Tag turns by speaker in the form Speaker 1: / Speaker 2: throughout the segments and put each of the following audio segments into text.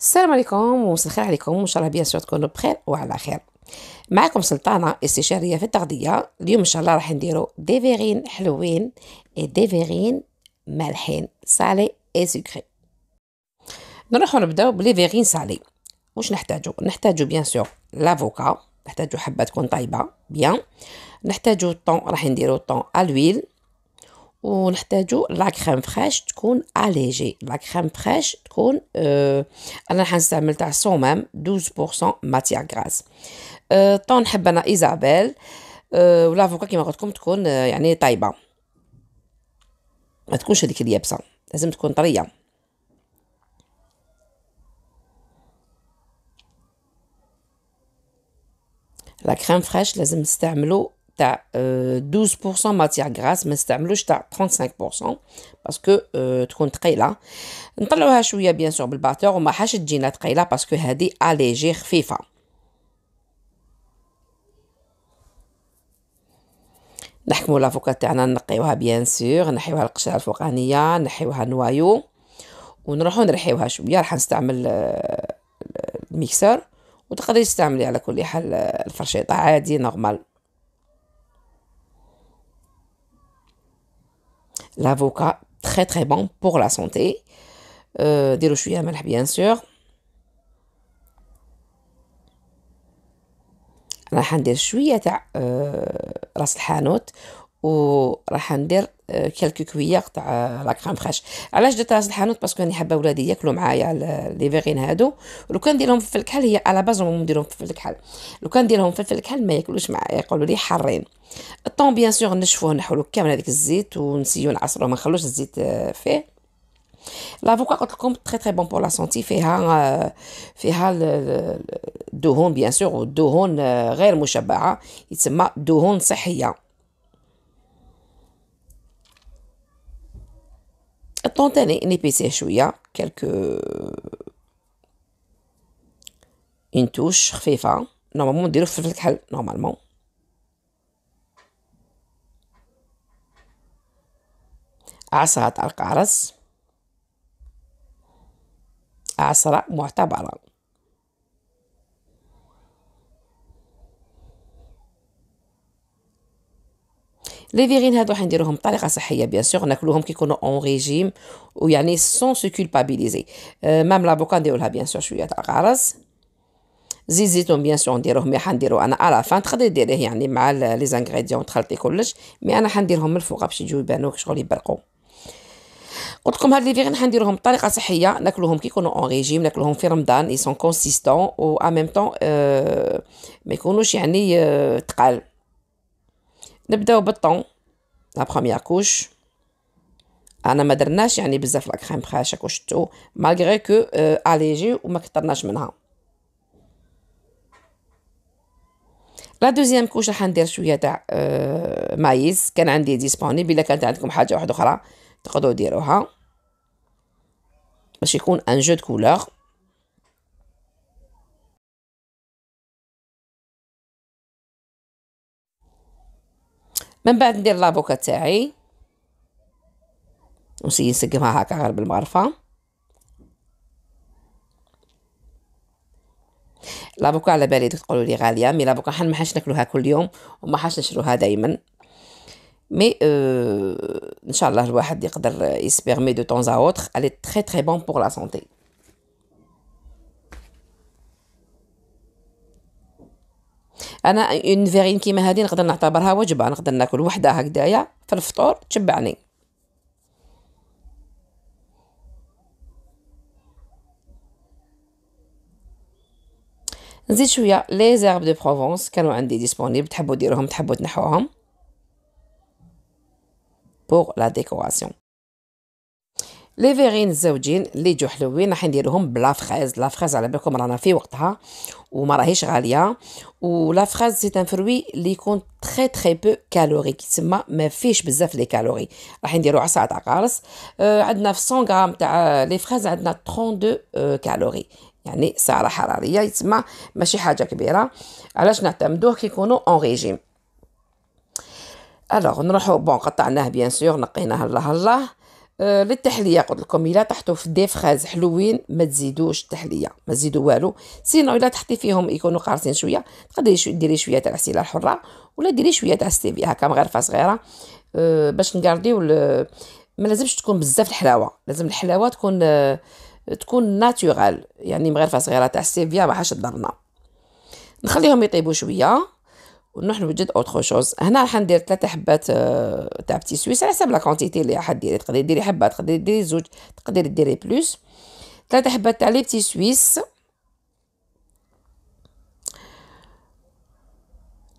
Speaker 1: السلام عليكم ومساء الخير عليكم وان شاء الله بيان تكونوا بخير وعلى خير معكم سلطانه استشاريه في التغذيه اليوم ان شاء الله راح نديرو دي فيغين حلوين دي فيغين مالحين سالي اي سكري نروحو نبداو بلي فيغين سالي واش نحتاجو نحتاجو بيان سور لافوكا نحتاجو حبه تكون طايبه بيان نحتاجو الطون راح نديرو الطون الويل ونحتاجو كريم فريش تكون اليجي كريم فريش تكون اه انا حنستعمل تاع صومام 12% ماتيا غراس اه طون نحب انا ايزابيل اه والافوكا كيما قلت لكم تكون اه يعني طايبه ما تكونش هذيك اليابسه لازم تكون طريه لا كريم فريش لازم نستعملو تاع 12% ماتيغ غراس ما نستعملوش تاع 35% باسكو تكون ثقيله نطلعوها شويه بيان سور بالباتور وما حاش تجينا ثقيله باسكو هذه اليجي خفيفه نحكمو لافوكا تاعنا نقيوها بيان سور نحيوها القشره الفوقانيه نحيوها نوايو ونروحو نرحيوها شويه راح نستعمل الميكسر وتقدري تستعملي على كل حال الفرشيطه عادي نورمال L'avocat, très très bon pour la santé. Euh, bien sûr. راح ندير شويه تاع راس الحانوت وراح ندير آه، كلكو كويه تاع لا كريم فريش علاش درت راس الحانوت باسكو راني حابه ولادي ياكلوا معايا لي فيغين هادو لو كان نديرهم في كحل هي على باز ما نديرهم في كحل لو كان نديرهم في كحل ما ياكلوش معايا يقولوا لي حارين الطون بيان سور نشفوه نحولو كامل هذيك الزيت ونسيو نعصروه ما نخلوش الزيت آه، فيه لافوكا قلت لكم تري تري بون بور لا سونتي فيها آه، فيها الدهون بيان سور والدهون غير مشبعه يتسمى دهون صحيه tontaine une quelques une touche normalement normalement. normalement à لي فيغين هادو حنديروهم بطريقه صحيه بيان سور ناكلوهم كي يكونوا اون ريجيم ويعني سون سو كولبابيليزي مام لابوكا نديرو لها بيان سور شويه تاع غرز زيت زيتون بيان سور نديروه مي حنديرو انا على فان تقدري ديريه يعني مع لي زانغريديون تخلطي كلش مي انا حنديرهم من الفوق باش يجيو يبانو شغل يبرقوا قلت لكم هاد لي فيغين حنديروهم بطريقه صحيه ناكلوهم كي يكونوا اون ريجيم ناكلوهم في رمضان اي سون كونسيستون و ان ميم طون ما يكونوش يعني تقال نبداو بالطون لا بروميير كوش انا ما درناش يعني بزاف لا كريم فريش كو شتو مالغري كو اليجي وما كثرناش منها لا دوزيام كوش راح ندير شويه تاع آه، مايز كان عندي ديسبونيبل الا كانت عندكم حاجه واحده اخرى تقدروا ديروها باش يكون ان جو دو كولور من بعد ندير لابوكا تاعي ونسيي نسقمها هكا غير بالمغرفة لابوكا على بالي تقولوا لي غالية مي لابوكا حنا ما حاش ناكلوها كل يوم وما حاش نشروها دايما مي اه ان شاء الله الواحد يقدر يسبيغمي دو طون زاوتر الي تري تري بون بور لا سونتي انا اون فيرين كيما هذه نقدر نعتبرها وجبه نقدر ناكل وحده هكدايا في الفطور تشبعني نزيد شويه لي زيرب دو بروفونس كانوا عندي ديسپونيبل تحبوا ديروهم تحبوا تنحوهم بوغ لا ديكوراسيون لي فيغين الزوجين اللي يجو حلوين راح نديروهم بلا فخاز لا فخاز على بالكم رانا في وقتها وما راهيش غاليه ولا فخاز سي ان فروي اللي يكون تري تري بو كالوري كيتسمى ما فيش بزاف لي كالوري راح نديرو عصا تاع قارص آه عندنا في 100 غرام تاع لي فخاز عندنا 32 آه كالوري يعني سعره حراريه يتسمى ماشي حاجه كبيره علاش نعتمدوه كي يكونوا اون ريجيم الوغ نروحو بون قطعناه بيان سور نقيناه الله الله آه، للتحليه قلت لكم الا طحتو في فخاز حلوين ما تزيدوش التحليه ما تزيدوا والو سينو الا تحطي فيهم يكونوا قارصين شويه تقدري شو ديري شويه تاع العسيله الحره ولا ديري شويه تاع السيفيا هكا مغرفه صغيره آه باش نكارديو ما لازمش تكون بزاف الحلاوه لازم الحلاوه تكون آه تكون ناتورال يعني مغرفه صغيره تاع السيفيا ما حاش تضرنا نخليهم يطيبوا شويه ونحن نوجد اوتر شوز هنا راح ندير ثلاثة حبات آه، تاع بتي سويس على حسب لا كونتيتي اللي راح ديري تقدري ديري حبه تقدري ديري زوج تقدري ديري بلوس ثلاثة حبات تاع لي بتي سويس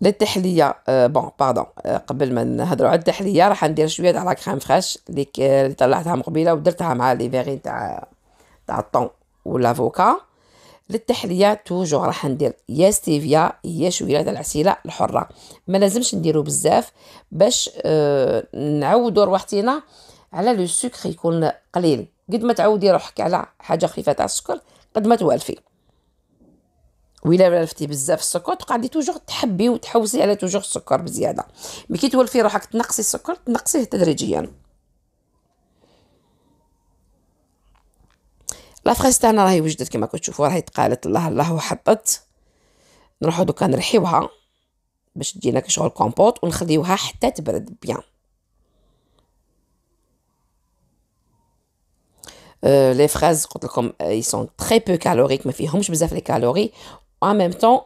Speaker 1: للتحليه أه بون باردون أه قبل ما نهضروا على التحليه راح ندير شويه تاع لا كريم فريش اللي طلعتها من قبيله ودرتها مع لي فيغي تاع تاع الطون والافوكا للتحليه توجو راح ندير يا ستيفيا يا شويه العسيله الحره ما لازمش نديرو بزاف باش آه، نعودو رواحتينا على لو سكر يكون قليل قد ما تعودي روحك على حاجه خفيفه تاع السكر قد ما توالفي وإلا ولفتي بزاف السكر تقعدي توجو تحبي وتحوسي على توجو السكر بزياده مي كي توالفي روحك تنقصي السكر تنقصيه تدريجيا لافريز تاعنا راهي وجدت كما كتشوفوا راهي تقالت الله الله وحطت نروحو دوكا نرحيوها باش تجينا كشغل كومبوت ونخليوها حتى تبرد بيان لي euh, فريز قلت لكم اي سون تري بو كالوريك ما فيهمش بزاف لي كالوري و ان ميم طون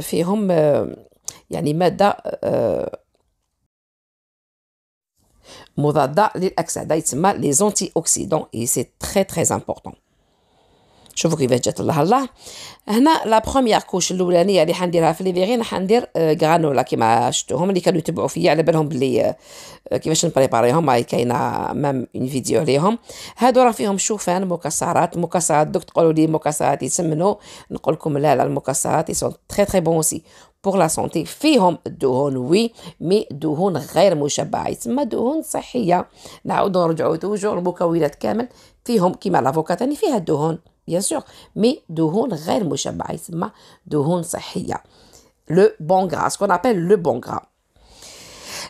Speaker 1: فيهم euh, يعني ماده euh، مضاده للاكسده يتسمى لي زونتي اوكسيدون اي سي تري تري امبورطون شوفوا كيفاش جات الله الله هنا لا بروميير كوش الاولانيه اللي حنديرها في ليفيغين حندير غرانولا آه، كيما شفتوهم اللي كانوا يتبعوا فيا على بالهم بلي آه، آه، كيفاش نبريباريهم هاي كاينه مام اون فيديو عليهم هادو راه فيهم شوفان مكسرات مكسرات دوك تقولوا لي مكسرات يسمنوا نقول لكم لا لا المكسرات يسون تري تري بون سي بور لا سونتي فيهم الدهون وي مي دهون غير مشبعه تسمى دهون صحيه نعاودو نرجعو توجور المكونات كامل فيهم كيما لافوكا يعني فيها الدهون بيان سور مي دهون غير مشبعه يسمى دهون صحيه لو بون غرا سكون ابل لو بون غرا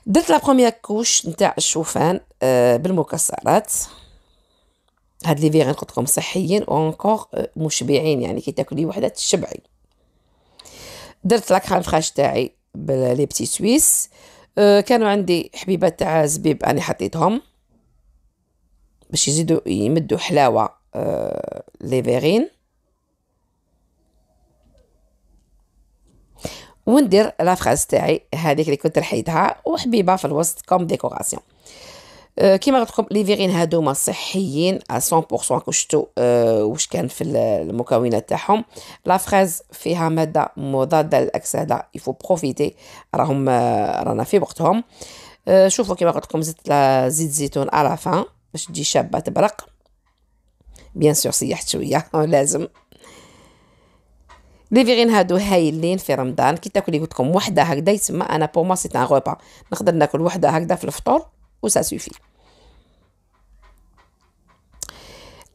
Speaker 1: درت لا بروميير كوش نتاع الشوفان بالمكسرات هاد لي فيغين قلت لكم صحيين وانكور مشبعين يعني كي تاكلي وحده تشبعي درت لا كريم تاعي بلي بتي سويس كانوا عندي حبيبات تاع زبيب انا حطيتهم باش يزيدوا يمدوا حلاوه آه، ليفيرين وندير لا فراز تاعي هذيك اللي كنت رحيتها وحبيبه في الوسط كوم ديكوراسيون آه، كيما قلت لكم لي هادوما صحيين 100% كشتو آه، واش كان في المكونات تاعهم لا فراز فيها ماده مضاده للاكسده يفو بروفيتي راهم رانا في وقتهم شوفوا كيما قلت لكم زيت زيت زيتون على فان باش تجي شابه تبرق بيان سور سيحت شويه لازم لي فيغين هادو هايلين في رمضان كي تاكلي قلت لكم وحده هكذا يتسمى انا بو ما سيت ان غوبا نقدر ناكل وحده هكذا في الفطور و سا سوفي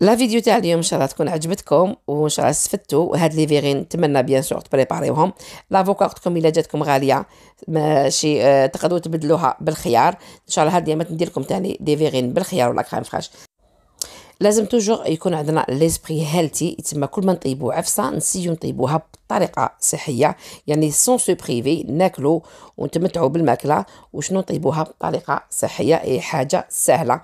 Speaker 1: لا فيديو تاع اليوم ان شاء الله تكون عجبتكم وان شاء الله استفدتوا هاد لي فيغين نتمنى بيان سور تبريباريوهم لافوكاتكم الا جاتكم غاليه ماشي آه، تقدروا تبدلوها بالخيار ان شاء الله هاد الايامات ندير لكم تاني دي فيغين بالخيار ولا كريم فريش لازم توجور يكون عندنا ليسبري هيلتي تما كل ما نطيبو عفسه نسيو نطيبوها بطريقه صحيه يعني سون سو بريفي ناكلو ونتمتعو بالماكله وشنو نطيبوها بطريقه صحيه اي حاجه سهله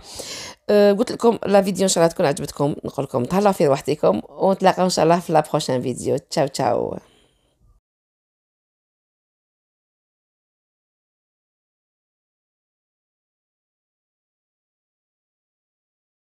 Speaker 1: أه قلت لكم لا فيديو ان شاء الله تكون عجبتكم نقول لكم تهلاو في وحدكم ونتلاقاو ان شاء الله في لا فيديو تشاو تشاو